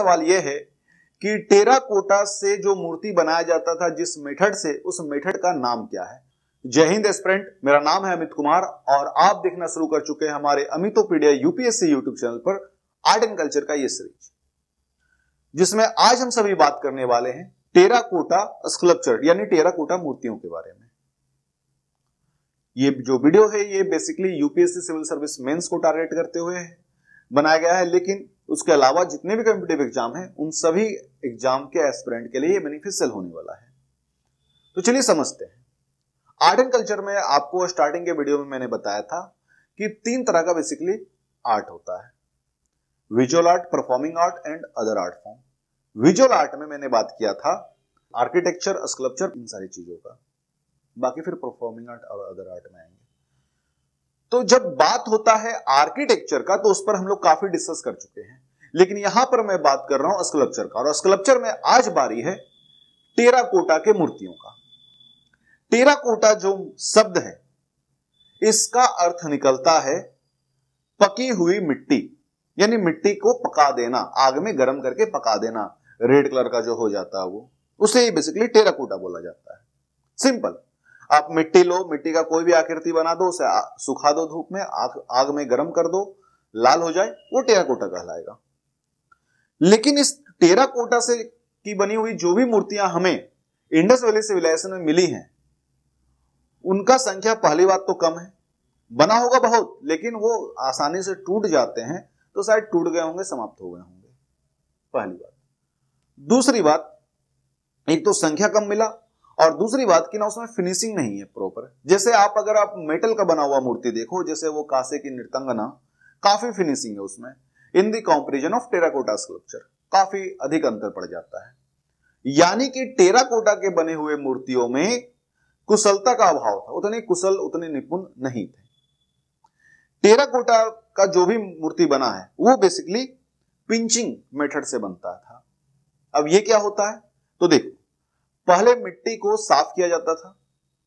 सवाल यह है कि टेरा कोटा से जो मूर्ति बनाया जाता था जिस मेथड से उस मेथड का नाम क्या है जय हिंद स्प्रेंट मेरा नाम है अमित कुमार और आप देखना शुरू कर चुके हैं हमारे अमितोपीडिया यूपीएससी यूट्यूब चैनल पर आर्ट एंड कल्चर का ये सीरीज जिसमें आज हम सभी बात करने वाले हैं टेरा कोटा स्कल्पचर यानी टेरा कोटा मूर्तियों के बारे में ये जो वीडियो है ये basically UPSC civil service mains को टारगेट करते हुए बनाया गया है लेकिन उसके अलावा जितने भी कॉम्पिटेटिव एग्जाम हैं उन सभी एग्जाम के एस्पिरेंट के लिए बेनिफिशियल होने वाला है तो चलिए समझते हैं आर्ट एंड कल्चर में आपको स्टार्टिंग के वीडियो में मैंने बताया था कि तीन तरह का बेसिकली आर्ट होता है visual art performing art and other art form visual art में मैंने बात किया था आर्किटेक्चर स्कल्पचर इन सारी चीजों का बाकी फिर परफॉर्मिंग आर्ट और अदर आर्ट में आएंगे तो जब बात होता है आर्किटेक्चर का तो उस पर हम लोग काफी डिस्कस कर चुके हैं लेकिन यहां पर मैं बात कर रहा हूं स्कल्पचर का और स्कल्पचर में आज बारी है टेरा कोटा के मूर्तियों का टेराकोटा जो शब्द है इसका अर्थ निकलता है पकी हुई मिट्टी यानी मिट्टी को पका देना आग में गर्म करके पका देना रेड कलर का जो हो जाता है वो उसे बेसिकली टेराकोटा बोला जाता है सिंपल आप मिट्टी लो मिट्टी का कोई भी आकृति बना दो उसे सुखा दो धूप में आग आग में गर्म कर दो लाल हो जाए वो टेराकोटा कहलाएगा लेकिन इस टेराकोटा से की बनी हुई जो भी मूर्तियां हमें इंडस वैली सिविलाइजेशन में मिली हैं उनका संख्या पहली बात तो कम है बना होगा बहुत लेकिन वो आसानी से टूट जाते हैं तो शायद टूट गए होंगे समाप्त हो गए होंगे पहली बात दूसरी बात एक तो संख्या कम मिला और दूसरी बात कि ना उसमें फिनिशिंग नहीं है प्रॉपर जैसे आप अगर आप मेटल का बना हुआ मूर्ति देखो जैसे वो कासे की नृतंगना काफी फिनिशिंग है उसमें in the comparison of terracotta sculpture काफी अधिक अंतर पड़ जाता है यानी कि टेराकोटा के बने हुए मूर्तियों में कुशलता का अभाव था उतने कुशल उतने निपुण नहीं थे टेराकोटा का जो भी मूर्ति बना है वो बेसिकली पिंचिंग मेथड से बनता था अब ये क्या होता है तो देखो पहले मिट्टी को साफ किया जाता था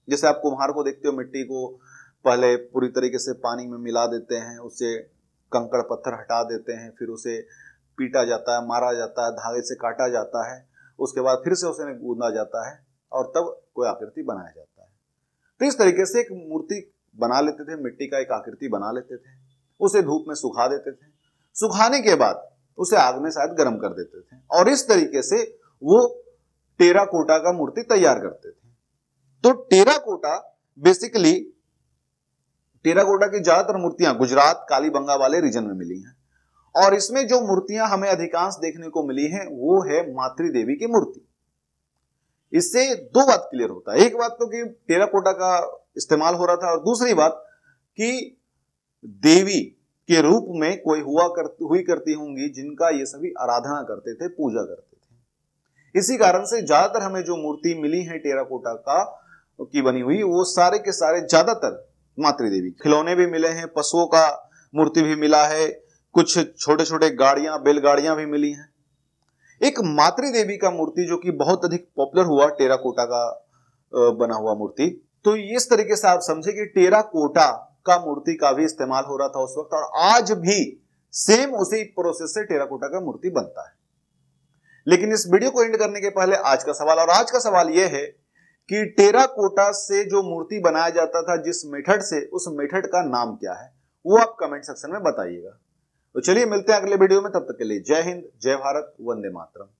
जैसे आप कुम्हार को देखते हो मिट्टी को पहले पूरी तरीके से पानी में मिला देते हैं उसे कंकड़ पत्थर हटा देते हैं फिर उसे पीटा जाता है मारा जाता है धागे से काटा जाता है उसके बाद फिर से उसे गूंदा जाता है और तब कोई आकृति बनाया जाता है तो इस तरीके से एक मूर्ति बना लेते थे मिट्टी का एक आकृति बना लेते थे उसे धूप में सुखा देते थे सुखाने के बाद उसे आग में शायद गर्म कर देते थे और इस तरीके से वो टेरा कोटा का मूर्ति तैयार करते थे तो terracotta basically terracotta की ज्यादातर मूर्तियां गुजरात कालीबंगा वाले रीजन में मिली हैं और इसमें जो मूर्तियां हमें अधिकांश देखने को मिली हैं वो है मातृ देवी की मूर्ति इससे दो बात क्लियर होता है एक बात तो कि टेरा कोटा का इस्तेमाल हो रहा था और दूसरी बात कि देवी के रूप में कोई हुआ कर, हुई करती होंगी जिनका ये सभी आराधना करते थे पूजा करते थे इसी कारण से ज्यादातर हमें जो मूर्ति मिली है टेराकोटा का की बनी हुई वो सारे के सारे ज्यादातर मातृ देवी खिलौने भी मिले हैं पशुओं का मूर्ति भी मिला है कुछ छोटे छोटे गाड़ियां बैलगाड़ियां भी मिली हैं एक मातृ देवी का मूर्ति जो कि बहुत अधिक पॉपुलर हुआ टेराकोटा का बना हुआ मूर्ति तो इस तरीके से आप समझे कि टेराकोटा का मूर्ति का भी इस्तेमाल हो रहा था उस वक्त और आज भी सेम उसी प्रोसेस से टेराकोटा का मूर्ति बनता है लेकिन इस वीडियो को एंड करने के पहले आज का सवाल और आज का सवाल यह है कि टेरा कोटा से जो मूर्ति बनाया जाता था जिस मेथड से उस मेथड का नाम क्या है वो आप कमेंट सेक्शन में बताइएगा तो चलिए मिलते हैं अगले वीडियो में तब तक के लिए जय हिंद जय भारत वंदे मातरम